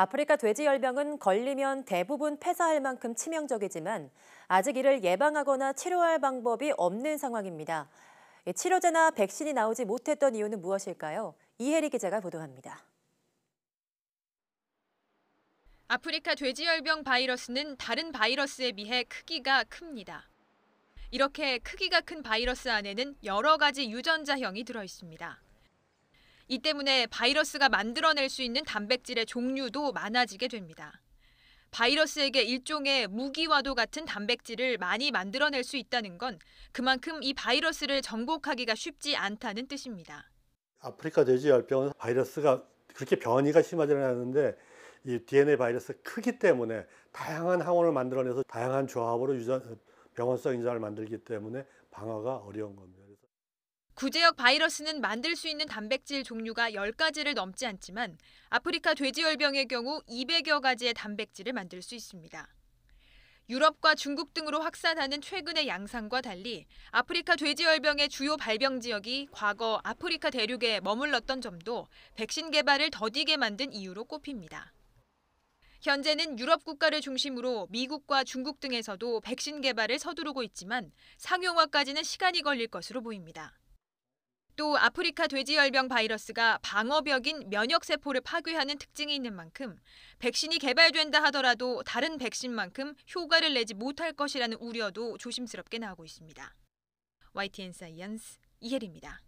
아프리카 돼지열병은 걸리면 대부분 폐사할 만큼 치명적이지만 아직 이를 예방하거나 치료할 방법이 없는 상황입니다. 치료제나 백신이 나오지 못했던 이유는 무엇일까요? 이혜리 기자가 보도합니다. 아프리카 돼지열병 바이러스는 다른 바이러스에 비해 크기가 큽니다. 이렇게 크기가 큰 바이러스 안에는 여러 가지 유전자형이 들어 있습니다. 이 때문에 바이러스가 만들어낼 수 있는 단백질의 종류도 많아지게 됩니다. 바이러스에게 일종의 무기와도 같은 단백질을 많이 만들어낼 수 있다는 건 그만큼 이 바이러스를 정복하기가 쉽지 않다는 뜻입니다. 아프리카 돼지열병은 바이러스가 그렇게 변이가 심하지 않는데이 DNA 바이러스 크기 때문에 다양한 항원을 만들어내서 다양한 조합으로 유전 병원성 인자를 만들기 때문에 방어가 어려운 겁니다. 구제역 바이러스는 만들 수 있는 단백질 종류가 10가지를 넘지 않지만 아프리카 돼지열병의 경우 200여 가지의 단백질을 만들 수 있습니다. 유럽과 중국 등으로 확산하는 최근의 양상과 달리 아프리카 돼지열병의 주요 발병 지역이 과거 아프리카 대륙에 머물렀던 점도 백신 개발을 더디게 만든 이유로 꼽힙니다. 현재는 유럽 국가를 중심으로 미국과 중국 등에서도 백신 개발을 서두르고 있지만 상용화까지는 시간이 걸릴 것으로 보입니다. 또 아프리카 돼지열병 바이러스가 방어벽인 면역세포를 파괴하는 특징이 있는 만큼 백신이 개발된다 하더라도 다른 백신만큼 효과를 내지 못할 것이라는 우려도 조심스럽게 나오고 있습니다. YTN 사이언스 이혜리입니다.